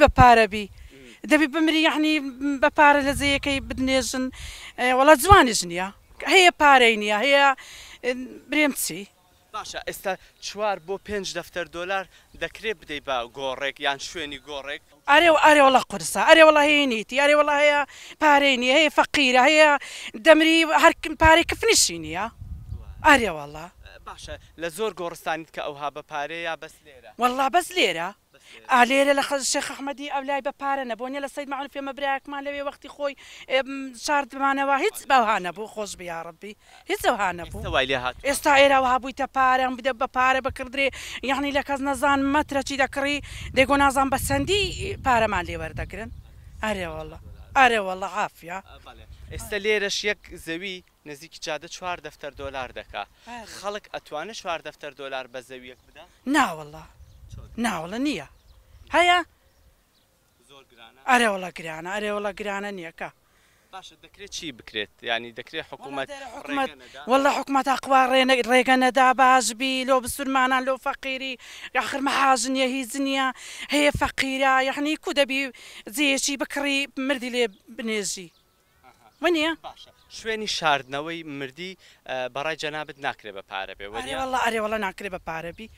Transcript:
بە پارەبی دەبی بمری یعنی بە پارە لە زەیەکەی بدنێژن وڵە جوانی ژنیە هەیە پارەی نییە هەیە برێم چی باشە ئێستا چوار بۆ پێنج دەفتەر دۆلار دەکرێ بدەی بە گۆڕێک یان شوێنی گۆڕێک ئارێ و ئارێ وڵە قورسە ئەرێ وڵە هەیەنیتی ئەرێ وڵە هەیە پارێنی هەیە فەقیرە هەیە دەمری هەرکم پارێک کفنیشی نییە ئارێ وڵە باشە لە زۆر گۆڕستانیت کە ئەوها بە پارەیە بەس لێرە وەڵا بەس لێرە ئالێرە لە خەز شێخ ئەحمەدی ئەو لای بەپارە نەبوونیە لە سەید ماون پێمە برایەکمان لەوێ وەختی خۆی شاردمانەوە هیچ باوهانە بوو خۆش بیاڕبی هیچ ئەوهانە بوو ئێستا ئێراوها بوویتە پارەم بدە بە پارە بکردێ یعنی لە کەس نەزان مەترەچی دەکڕی دەگۆ نازان بە سندی پارەمان لێوەردەگرن ئەرێوەڵە ئەرێوەڵە عافە ئێستا لێرەش یەک زەوی نزیکی جادە چوار دەفتەر دۆلار دەکا خەڵک ئەتوانە چوار دەفتەر دۆلار بە زەویەک بدە ناوەڵە نه ولا هیا. آره ولا نییە آره ولا گرانە ئەرێوەڵە که. باشه دەکرێت چی بکرد؟ یعنی حکومت. حکومت. ولا حکومت وەڵە حکوومەت ئەقوا ڕێنە ڕێگە نەدا باشبی لۆ بسورمانان لۆ فەقیری یاخر مەحاژنیە هی زنیا هی فقیره یعنی کد بی زیشی بکری مردی لێ بنێژی شونی شوێنی شاردنەوەی مردی برای بەڕای جەنابەت ناکرێ بە پارەبێ وەڵە ئەرێوەڵە ناکرێ بە بی.